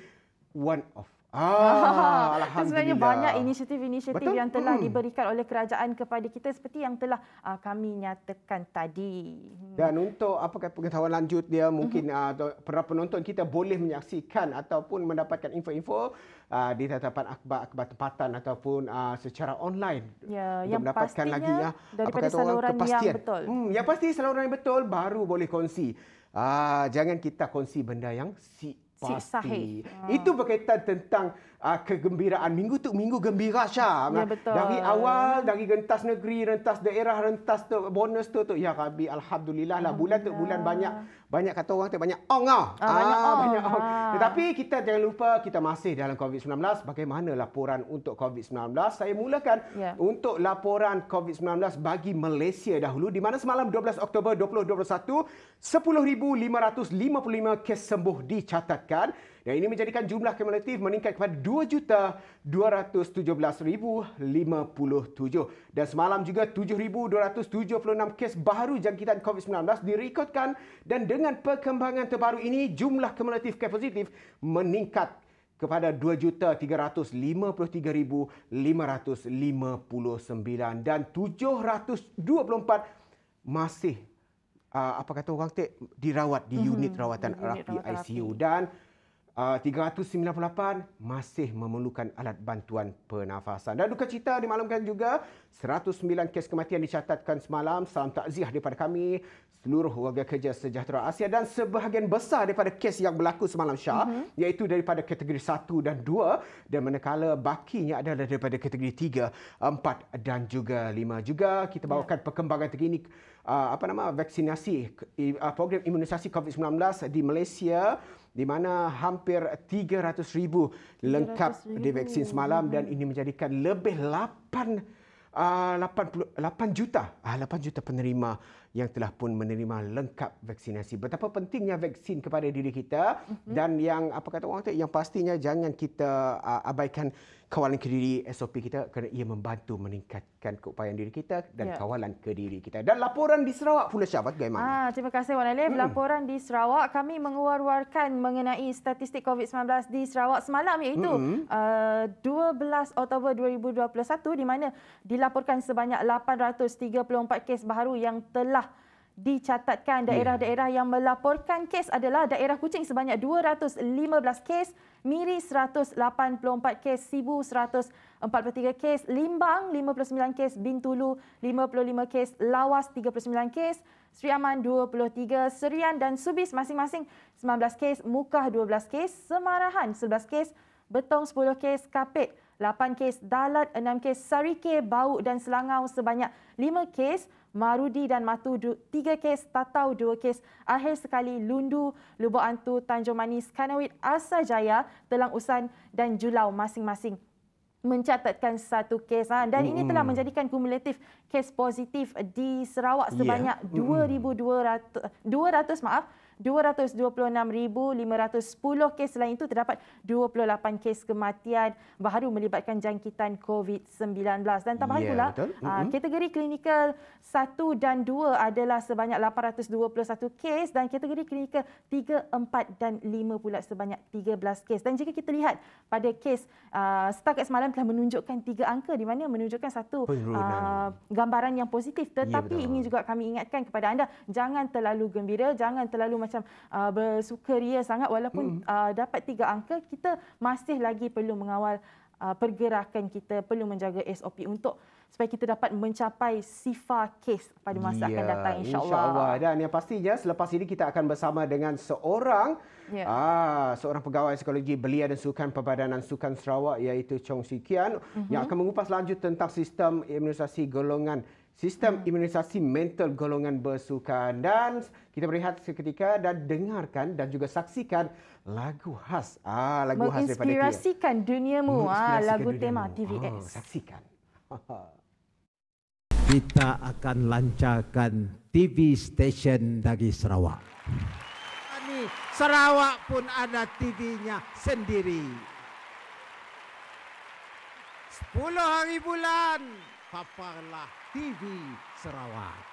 one off. Ah, [LAUGHS] Alhamdulillah. Sebenarnya banyak inisiatif-inisiatif yang telah hmm. diberikan oleh kerajaan kepada kita seperti yang telah uh, kami nyatakan tadi. Hmm. Dan untuk apa pengetahuan lanjut dia mhm. mungkin uh, para penonton kita boleh menyaksikan ataupun mendapatkan info-info uh, di tatapan akhbar-akhbar tempatan ataupun uh, secara online. Ya, yang mendapatkan lagi ya daripada saluran kepastian. yang betul. Hmm, yang pasti saluran yang betul baru boleh kongsi. Uh, jangan kita kongsi benda yang si pasti. sahih. Itu berkaitan tentang uh, kegembiraan minggu tu minggu gembira Syah ya, dari awal dari rentas negeri rentas daerah rentas tu bonus tu tu ya Rabbi alhamdulillah lah bulan tu bulan banyak banyak kata orang tu banyak ong ah, ah banyak ah, ong, banyak ong. tetapi kita jangan lupa kita masih dalam COVID-19 bagaimana laporan untuk COVID-19 saya mulakan ya. untuk laporan COVID-19 bagi Malaysia dahulu di mana semalam 12 Oktober 2021 10555 kes sembuh dicatatkan yang ini menjadikan jumlah kumulatif meningkat kepada 2,217,057. Dan semalam juga 7,276 kes baru jangkitan COVID-19 direkodkan dan dengan perkembangan terbaru ini jumlah kumulatif kes positif meningkat kepada 2,353,559 dan 724 masih uh, apa kata orang tak dirawat di mhm. unit rawatan hmm, rapi ICU dan Ah, uh, 398 masih memerlukan alat bantuan pernafasan. Dan duka cita dimaklumkan juga 109 kes kematian dicatatkan semalam. Salam takziah daripada kami seluruh warga kerja sejahtera Asia dan sebahagian besar daripada kes yang berlaku semalam Syah uh-huh. iaitu daripada kategori 1 dan 2 dan manakala bakinya adalah daripada kategori 3, 4 dan juga 5 juga. Kita ya. bawakan ya. perkembangan terkini ah, apa nama vaksinasi ah, program imunisasi COVID-19 di Malaysia di mana hampir 300 ribu lengkap 300 di vaksin semalam dan ini menjadikan lebih 8 uh, 8, 8 juta 8 ah, juta penerima yang telah pun menerima lengkap vaksinasi. Betapa pentingnya vaksin kepada diri kita mm-hmm. dan yang apa kata orang tu yang pastinya jangan kita uh, abaikan kawalan kediri SOP kita kerana ia membantu meningkatkan keupayaan diri kita dan yeah. kawalan kediri kita. Dan laporan di Sarawak pula Syah bagaimana? Ah, terima kasih Wan Alif. Mm. Laporan di Sarawak kami mengeluarkan mengenai statistik COVID-19 di Sarawak semalam iaitu hmm uh, hmm. ah, 12 Oktober 2021 di mana dilaporkan sebanyak 834 kes baru yang telah dicatatkan hmm. daerah-daerah yang melaporkan kes adalah daerah Kuching sebanyak 215 kes, Miri 184 kes, Sibu 143 kes, Limbang 59 kes, Bintulu 55 kes, Lawas 39 kes, Sri Aman 23, Serian dan Subis masing-masing 19 kes, Mukah 12 kes, Semarahan 11 kes, Betong 10 kes, Kapit 8 kes, Dalat 6 kes, Sarike, Bau dan Selangau sebanyak 5 kes, Marudi dan Matu tiga kes, Tatau dua kes. Akhir sekali Lundu, Lubuk Antu, Tanjung Manis, Kanawit, Asal Jaya, Telang Usan dan Julau masing-masing mencatatkan satu kes ha, dan mm. ini telah hmm. menjadikan kumulatif kes positif di Serawak ya. sebanyak yeah. mm. 2200 200 maaf 226,510 kes. Selain itu terdapat 28 kes kematian baru melibatkan jangkitan COVID-19. Dan tambahan yeah, pula, mm-hmm. kategori klinikal 1 dan 2 adalah sebanyak 821 kes dan kategori klinikal 3, 4 dan 5 pula sebanyak 13 kes. Dan jika kita lihat pada kes ah, setakat semalam telah menunjukkan tiga angka di mana menunjukkan satu Penurunan. Ah, gambaran yang positif. Ya, Tetapi yeah, ingin juga kami ingatkan kepada anda, jangan terlalu gembira, jangan terlalu macam uh, bersukaria sangat walaupun hmm. uh, dapat tiga angka kita masih lagi perlu mengawal uh, pergerakan kita perlu menjaga SOP untuk supaya kita dapat mencapai sifar kes pada masa ya, akan datang insyaallah insya dan yang pastinya selepas ini kita akan bersama dengan seorang ya. ah seorang pegawai psikologi belia dan sukan perbadanan sukan Sarawak iaitu Chong Sikian uh-huh. Mhm. yang akan mengupas lanjut tentang sistem imunisasi golongan sistem imunisasi mental golongan bersukan dan kita berehat seketika dan dengarkan dan juga saksikan lagu khas ah lagu khas daripada inspirasikan duniamu ah lagu tema ah, TVX oh, saksikan [LAUGHS] kita akan lancarkan TV station dari Sarawak Sarawak pun ada TV-nya sendiri 10 hari bulan Papa La TV Sarawak.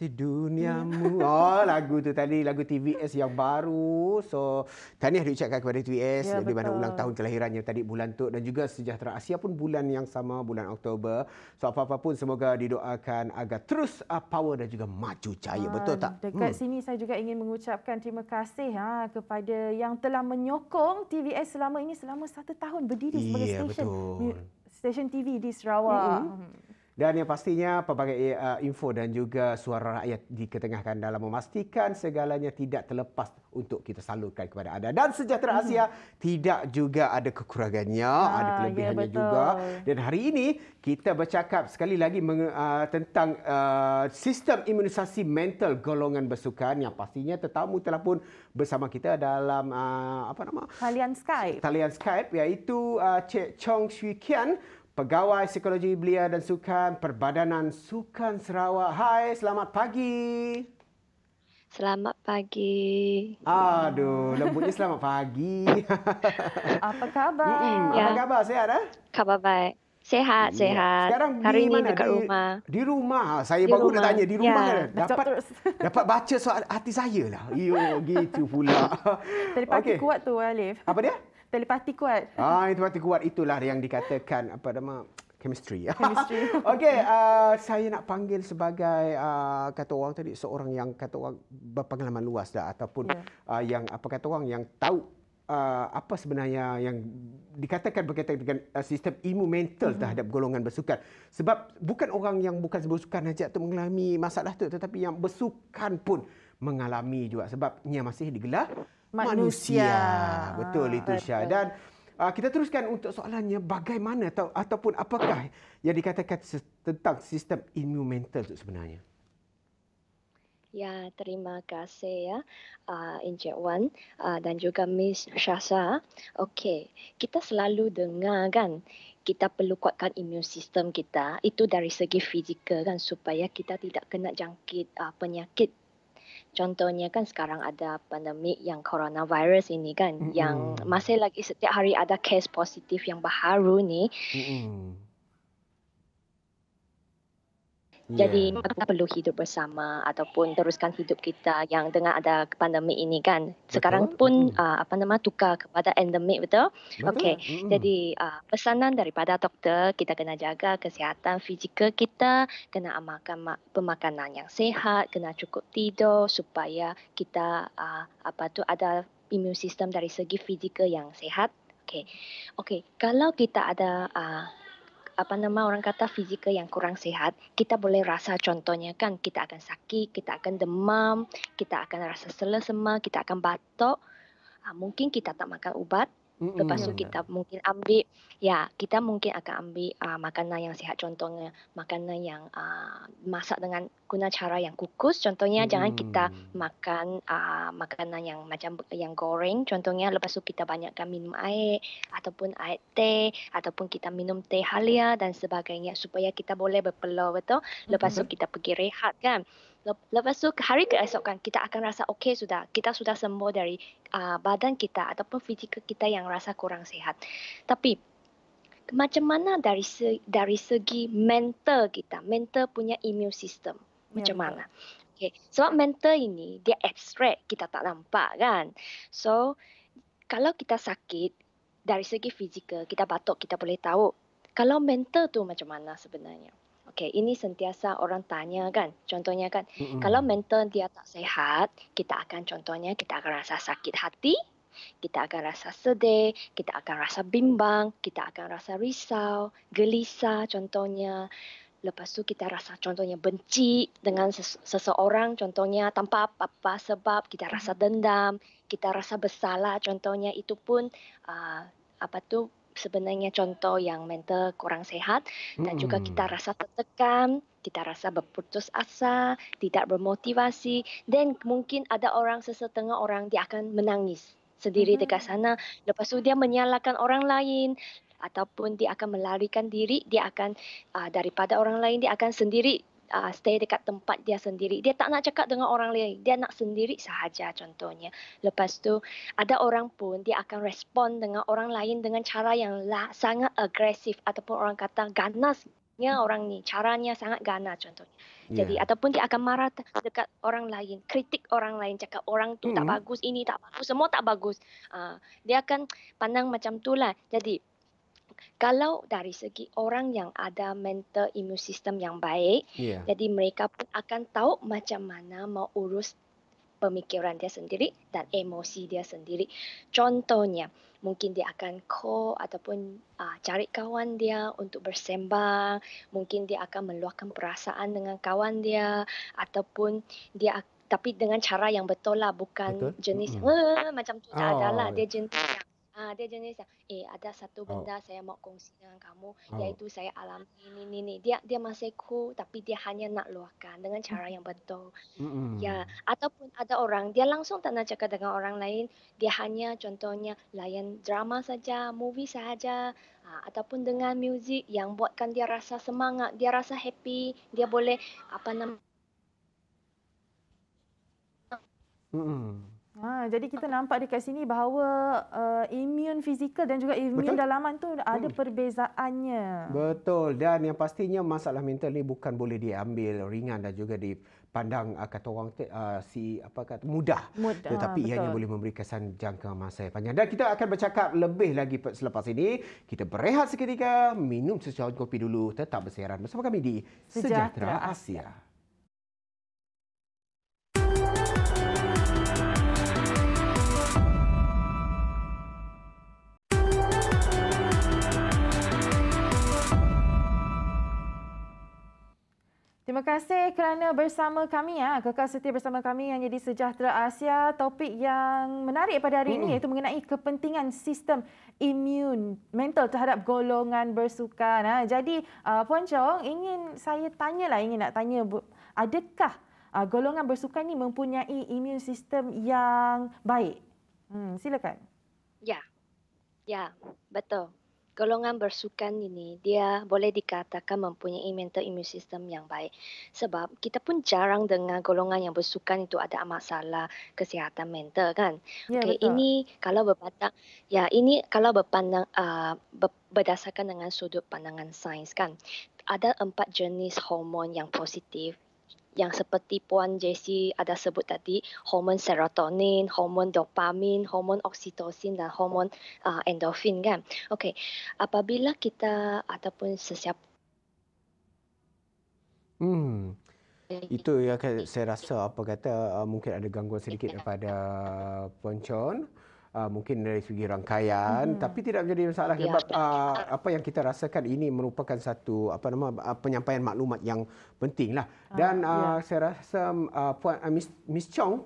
si duniamu. Oh, lagu tu tadi lagu TVS yang baru. So, tahniah diucapkan kepada TVS ya, di mana ulang tahun kelahirannya tadi bulan tu dan juga sejahtera Asia pun bulan yang sama bulan Oktober. So, apa-apa pun semoga didoakan agar terus uh, power dan juga maju jaya. Ha, ah, Betul tak? Dekat hmm. sini saya juga ingin mengucapkan terima kasih ha, kepada yang telah menyokong TVS selama ini selama satu tahun berdiri sebagai ya, stesen stesen TV di Sarawak. Mm-hmm. Dan yang pastinya pelbagai eh, info dan juga suara rakyat diketengahkan dalam memastikan segalanya tidak terlepas untuk kita salurkan kepada anda. Dan Sejahtera hmm. Asia hmm. tidak juga ada kekurangannya, ah, ada kelebihannya ya, juga. Dan hari ini kita bercakap sekali lagi meng, uh, eh, tentang uh, sistem imunisasi mental golongan bersukan yang pastinya tetamu telah pun bersama kita dalam uh, apa nama? Talian Skype. Talian Skype iaitu uh, Cik Chong Shui Kian Pegawai Psikologi Belia dan Sukan Perbadanan Sukan Sarawak. Hai, selamat pagi. Selamat pagi. Aduh, lembutnya selamat pagi. [LAUGHS] apa khabar? Mm-mm, apa ya. khabar? Sehat eh? Khabar baik. Sehat, sehat. Sekarang Hari ini dekat di, rumah. Di rumah. Ha, saya di baru rumah. nak tanya. Di rumah ya. kan? Dapat, [LAUGHS] dapat baca soal hati saya lah. Yo, gitu pula. Tadi pagi okay. kuat tu, Alif. Apa dia? telepati kuat. [LAUGHS] Ah, telepati kuat itulah yang dikatakan apa nama chemistry. [LAUGHS] Chemistry. Okey, uh, saya nak panggil sebagai uh, kata orang tadi seorang yang kata orang berpengalaman luas dah ataupun yeah. Ya. uh, yang apa kata orang yang tahu Uh, apa sebenarnya yang dikatakan berkaitan dengan uh, sistem imun mental uh-huh. terhadap golongan bersukan sebab bukan orang yang bukan bersukan saja tu mengalami masalah tu tetapi yang bersukan pun mengalami juga sebabnya masih digelar manusia. manusia. Betul itu Syah. Dan uh, kita teruskan untuk soalannya bagaimana atau ataupun apakah yang dikatakan tentang sistem imun mental itu sebenarnya? Ya, terima kasih ya, uh, Encik Wan uh, dan juga Miss Shasha. Okey, kita selalu dengar kan, kita perlu kuatkan imun sistem kita itu dari segi fizikal kan supaya kita tidak kena jangkit uh, penyakit Contohnya kan sekarang ada pandemik yang coronavirus ini kan mm-hmm. yang masih lagi setiap hari ada kes positif yang baharu ni. Mm-hmm. Jadi yeah. Ya. kita perlu hidup bersama ataupun teruskan hidup kita yang dengan ada pandemik ini kan. Sekarang betul. pun mm. uh, apa nama tukar kepada endemik betul? betul. Okey. Mm. Jadi uh, pesanan daripada doktor kita kena jaga kesihatan fizikal kita, kena amalkan pemakanan yang sehat, kena cukup tidur supaya kita uh, apa tu ada imun sistem dari segi fizikal yang sehat. Okey. Okey, kalau kita ada uh, apa nama orang kata fizikal yang kurang sehat, kita boleh rasa contohnya kan kita akan sakit, kita akan demam, kita akan rasa selesema, kita akan batuk. Ah, mungkin kita tak makan ubat, Mm-hmm. Lepas tu kita mungkin ambil ya, kita mungkin akan ambil uh, makanan yang sihat contohnya makanan yang uh, masak dengan guna cara yang kukus contohnya mm-hmm. jangan kita makan uh, makanan yang macam yang goreng contohnya lepas tu kita banyakkan minum air ataupun air teh ataupun kita minum teh halia dan sebagainya supaya kita boleh berpeluh betul lepas tu kita pergi rehat kan. Lepas tu hari keesokan kita akan rasa okey sudah. Kita sudah sembuh dari uh, badan kita ataupun fizikal kita yang rasa kurang sehat. Tapi macam mana dari segi, dari segi mental kita, mental punya immune system macam ya, mana? Okay. Sebab mental ini dia abstrak, kita tak nampak kan. So kalau kita sakit dari segi fizikal, kita batuk, kita boleh tahu. Kalau mental tu macam mana sebenarnya? Okay, ini sentiasa orang tanya kan, contohnya kan, mm-hmm. kalau mental dia tak sehat, kita akan contohnya kita akan rasa sakit hati, kita akan rasa sedih, kita akan rasa bimbang, kita akan rasa risau, gelisah contohnya. Lepas tu kita rasa contohnya benci dengan seseorang contohnya tanpa apa-apa sebab kita rasa mm-hmm. dendam, kita rasa bersalah contohnya itu pun uh, apa tu? sebenarnya contoh yang mental kurang sehat dan juga hmm. kita rasa tertekan, kita rasa berputus asa, tidak bermotivasi dan mungkin ada orang sesetengah orang dia akan menangis sendiri hmm. dekat sana lepas itu dia menyalahkan orang lain ataupun dia akan melarikan diri dia akan uh, daripada orang lain dia akan sendiri uh, stay dekat tempat dia sendiri. Dia tak nak cakap dengan orang lain. Dia nak sendiri sahaja contohnya. Lepas tu ada orang pun dia akan respon dengan orang lain dengan cara yang lah, sangat agresif ataupun orang kata ganas hmm. orang ni caranya sangat ganas contohnya. Jadi ya. ataupun dia akan marah dekat orang lain, kritik orang lain cakap orang tu mm-hmm. tak hmm. bagus, ini tak bagus, semua tak bagus. Uh, dia akan pandang macam tu lah. Jadi kalau dari segi orang yang ada mental immune system yang baik, yeah. jadi mereka pun akan tahu macam mana mau urus pemikiran dia sendiri dan emosi dia sendiri. Contohnya, mungkin dia akan call ataupun uh, cari kawan dia untuk bersembang, mungkin dia akan meluahkan perasaan dengan kawan dia ataupun dia tapi dengan cara yang betul lah, bukan betul? jenis mm. macam tu tak oh. ada lah, ya. dia jenis yang Ha, dia jenis yang, eh ada satu oh. benda oh. saya mau kongsi dengan kamu, oh. iaitu saya alami ni ni ni Dia, dia masih cool tapi dia hanya nak luahkan dengan cara yang betul. Mm-hmm. Ya, ataupun ada orang, dia langsung tak nak cakap dengan orang lain, dia hanya contohnya layan drama saja, movie saja, ha, ataupun dengan muzik yang buatkan dia rasa semangat, dia rasa happy, dia boleh apa namanya, mm Ha, jadi kita ha. nampak dekat sini bahawa uh, imun fizikal dan juga imun Betul? dalaman tu ada hmm. perbezaannya. Betul. Dan yang pastinya masalah mental ni bukan boleh diambil ringan dan juga di pandang uh, kata orang uh, si apa kata mudah, mudah tetapi ianya boleh memberi kesan jangka masa yang panjang dan kita akan bercakap lebih lagi selepas ini kita berehat seketika minum secawan kopi dulu tetap bersiaran bersama kami di Sejahtera, Asia. Terima kasih kerana bersama kami ya. Kekal setia bersama kami yang jadi sejahtera Asia. Topik yang menarik pada hari ini hmm. iaitu mengenai kepentingan sistem imun mental terhadap golongan bersukan. Ha. Jadi ah, Puan Chong ingin saya tanya lah, ingin nak tanya adakah golongan bersukan ini mempunyai imun sistem yang baik? Hmm, silakan. Ya. Ya, betul golongan bersukan ini dia boleh dikatakan mempunyai mental immune system yang baik sebab kita pun jarang dengar golongan yang bersukan itu ada masalah kesihatan mental kan yeah, okay, ini kalau berpandang ya ini kalau berpandang uh, berdasarkan dengan sudut pandangan sains kan ada empat jenis hormon yang positif yang seperti Puan Jessie ada sebut tadi, hormon serotonin, hormon dopamin, hormon oksitosin dan hormon uh, endorfin kan. Okey, apabila kita ataupun sesiap. Hmm. Itu yang saya rasa apa kata uh, mungkin ada gangguan sedikit daripada Puan Chon uh, mungkin dari segi rangkaian hmm. tapi tidak menjadi masalah ya. sebab uh, apa yang kita rasakan ini merupakan satu apa nama uh, penyampaian maklumat yang pentinglah dan uh, ya. saya rasa uh, puan uh, Miss, Miss Chong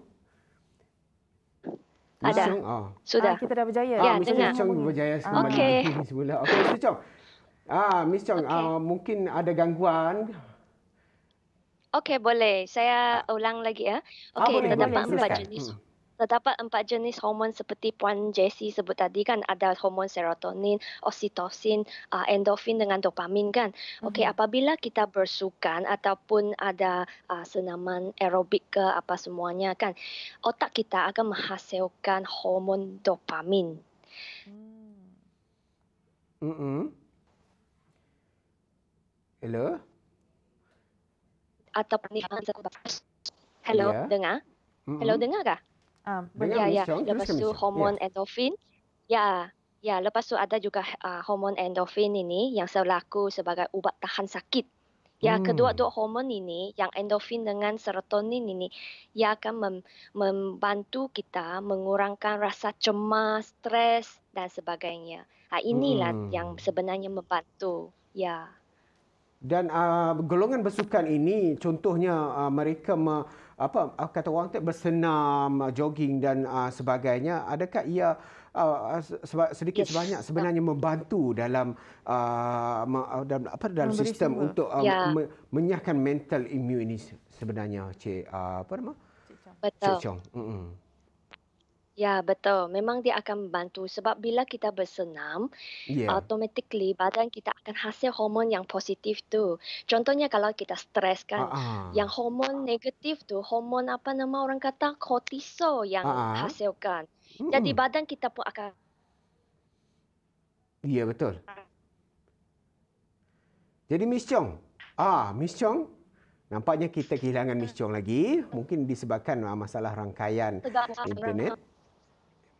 ada Chong, uh. sudah uh, kita dah berjaya ya uh, Miss, Miss Chong berjaya [LAUGHS] semula okey okey Miss Chong ah Miss Chong okay. uh, mungkin ada gangguan Okey boleh. Saya ulang lagi ya. Okey, ah, tetap boleh. Jenis. Hmm terdapat empat jenis hormon seperti Puan Jessie sebut tadi kan ada hormon serotonin, oksitosin, uh, endorfin dengan dopamin kan. Mm-hmm. Okey, mhm. apabila kita bersukan ataupun ada uh, senaman aerobik ke apa semuanya kan, otak kita akan menghasilkan hormon dopamin. Hmm. Hello. Ataupun ni Hello, yeah. dengar? Mm-mm. Hello, ya. dengar kah? Um, ya, ya. Lepas tu ya. hormon yeah. endorfin. Ya, ya. Lepas tu ada juga uh, hormon endorfin ini yang selaku sebagai ubat tahan sakit. Ya, hmm. kedua-dua hormon ini, yang endorfin dengan serotonin ini, ia akan mem- membantu kita mengurangkan rasa cemas, stres dan sebagainya. Ha, inilah hmm. yang sebenarnya membantu. Ya. Dan uh, golongan bersukan ini, contohnya uh, mereka me- apa kata orang tu bersenam, jogging dan uh, sebagainya, adakah ia uh, sedikit sebanyak sebenarnya ah. membantu dalam uh, dalam apa dalam Memberi sistem semua. untuk uh, ya. me- menyahkan mental immunity sebenarnya, Cik uh, apa nama? Betul. Cik Chong. Mm-hmm. Ya, betul. Memang dia akan membantu sebab bila kita bersenam, yeah. automatically badan kita akan hasil hormon yang positif tu. Contohnya kalau kita stres kan, uh-huh. yang hormon negatif tu, hormon apa nama orang kata kortisol yang uh-huh. hasilkan. Jadi hmm. badan kita pun akan Ya, yeah, betul. Jadi Miss Chong, ah Miss Chong Nampaknya kita kehilangan Miss Chong lagi. Mungkin disebabkan ah, masalah rangkaian internet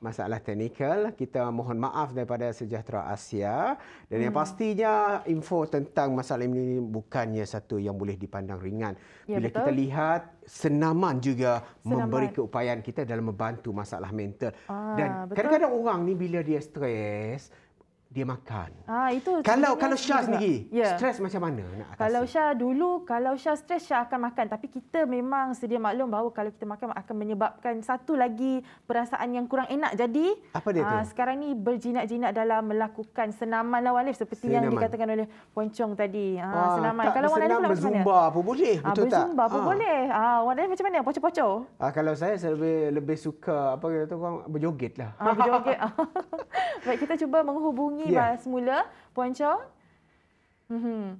masalah teknikal. Kita mohon maaf daripada Sejahtera Asia. Dan yang hmm. pastinya info tentang masalah ini bukannya satu yang boleh dipandang ringan. Ya, bila ya, kita lihat senaman juga senaman. memberi keupayaan kita dalam membantu masalah mental. Ah, Dan kadang-kadang orang ni bila dia stres, dia makan. Ah itu. Kalau kalau Syah sendiri ya. stres macam mana nak atasi? Kalau Syah dulu kalau Syah stres Syah akan makan tapi kita memang sedia maklum bahawa kalau kita makan akan menyebabkan satu lagi perasaan yang kurang enak. Jadi apa dia aa, ah, tu? sekarang ni berjinak-jinak dalam melakukan senaman lawan Alif seperti senaman. yang dikatakan oleh Puan Chong tadi. Ah, ah senaman. Tak, kalau Wan Alif berzumba apa boleh aa, ah, betul tak? Berzumba apa boleh. Ah Wan Alif macam mana? Poco-poco. kalau saya saya lebih lebih suka apa kata orang lah. Ah berjoget. [LAUGHS] Baik kita cuba menghubungi ni yeah. bahas mula Puan Chow. hmm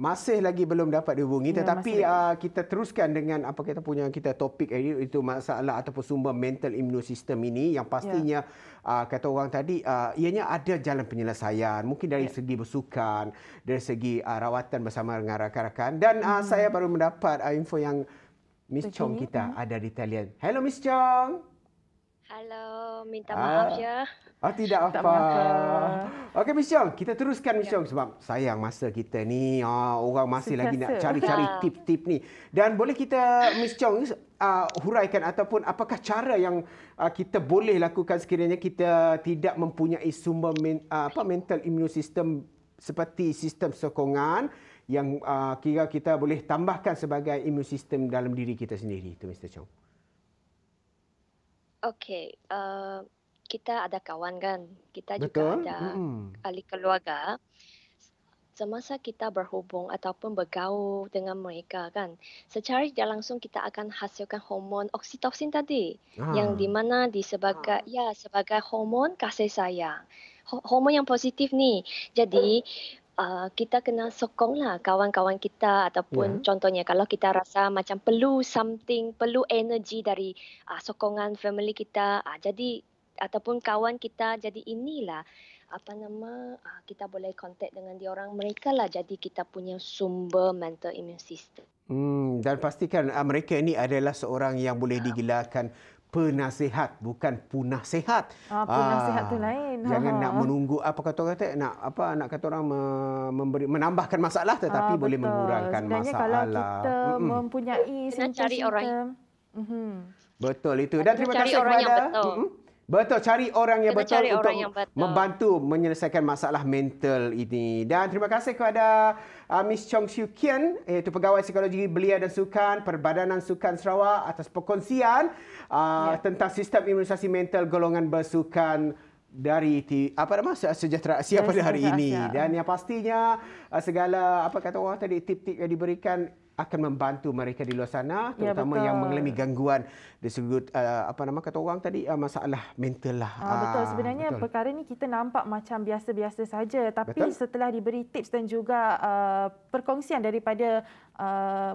Masih lagi belum dapat dihubungi ya, tetapi ya, uh, kita teruskan dengan apa kita punya kita topik ini itu masalah ataupun sumber mental immunosystem ini yang ya. pastinya ya. uh, kata orang tadi uh, ianya ada jalan penyelesaian mungkin dari ya. segi bersukan dari segi uh, rawatan bersama dengan rakan-rakan dan uh, hmm. saya baru mendapat uh, info yang Miss Begini. Chong kita hmm. ada di talian. Hello Miss Chong. Hello, minta maaf uh. ya. Ah, tidak tak apa. Okey, Miss Chong. Kita teruskan, Miss Chong. Ya. Sebab sayang masa kita ni. Ah, orang masih Sekasa. lagi nak cari-cari [LAUGHS] tip-tip ni. Dan boleh kita, Miss Chong, uh, ah, huraikan ataupun apakah cara yang uh, kita boleh lakukan sekiranya kita tidak mempunyai sumber men, uh, apa, mental immune system seperti sistem sokongan yang uh, kira kita boleh tambahkan sebagai immune system dalam diri kita sendiri. Itu, Mr. Chong. Okey. Uh kita ada kawan kan kita Betul. juga ada mm. ahli keluarga semasa kita berhubung ataupun bergaul dengan mereka kan secara tidak langsung kita akan hasilkan hormon oksitosin tadi ha. yang di mana disebagai ha. Ah. ya sebagai hormon kasih sayang hormon yang positif ni jadi uh, kita kena sokong lah kawan-kawan kita ataupun yeah. contohnya kalau kita rasa macam perlu something perlu energy dari uh, sokongan family kita uh, jadi ataupun kawan kita jadi inilah apa nama ah, kita boleh kontak dengan dia orang mereka lah jadi kita punya sumber mental immune system. Hmm, dan pastikan ah, mereka ini adalah seorang yang boleh ah. digilakan penasihat bukan punah sehat. Ah, penasihat ah, tu lain. Jangan ah. nak ha. menunggu apa kata kata nak apa nak kata orang memberi menambahkan masalah tetapi ah, boleh mengurangkan Sebenarnya masalah. kalau kita Mm-mm. mempunyai sentiasa orang. Mm-hmm. Betul itu. Dan terima kasih kepada Mm-hmm. Betul, cari orang yang betul untuk yang betul. membantu menyelesaikan masalah mental ini. Dan terima kasih kepada uh, Miss Chong Siu Kian, iaitu pegawai psikologi belia dan sukan, Perbadanan Sukan Sarawak atas perkongsian uh, ya. tentang sistem imunisasi mental golongan bersukan dari t- apa nama sejahtera siapa ya, hari ini. Dan yang pastinya uh, segala apa kata orang tadi tip-tip yang diberikan akan membantu mereka di luar sana ya, terutama ya, yang mengalami gangguan disebut uh, apa nama kata orang tadi uh, masalah mental lah. Ha, betul ah, sebenarnya betul. perkara ni kita nampak macam biasa-biasa saja tapi betul. setelah diberi tips dan juga uh, perkongsian daripada uh,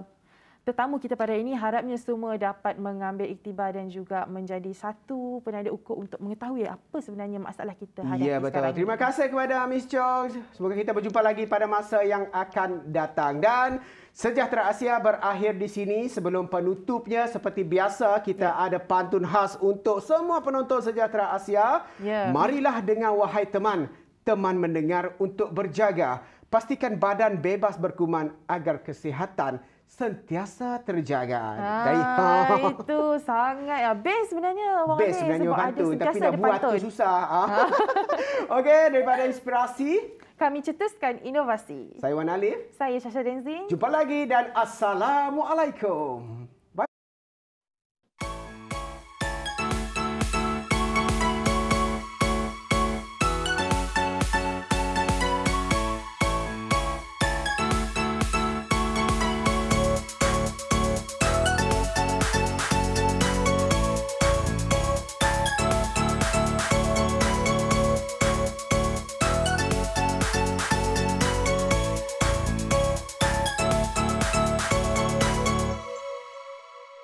tetamu kita pada hari ini harapnya semua dapat mengambil iktibar dan juga menjadi satu penanda ukur untuk mengetahui apa sebenarnya masalah kita hadapi ya, betul. sekarang. Terima kasih kepada Miss Chong. Semoga kita berjumpa lagi pada masa yang akan datang. Dan Sejahtera Asia berakhir di sini sebelum penutupnya seperti biasa kita ya. ada pantun khas untuk semua penonton Sejahtera Asia. Ya. Marilah dengan wahai teman, teman mendengar untuk berjaga. Pastikan badan bebas berkuman agar kesihatan sentiasa terjaga. Ah, [LAUGHS] itu sangat ya. Best sebenarnya. Wang Best sebenarnya sebab hantu. tapi nak buat tu susah. Ha? [LAUGHS] Okey, daripada inspirasi. Kami cetuskan inovasi. Saya Wan Alif. Saya Syasha Denzing. Jumpa lagi dan Assalamualaikum.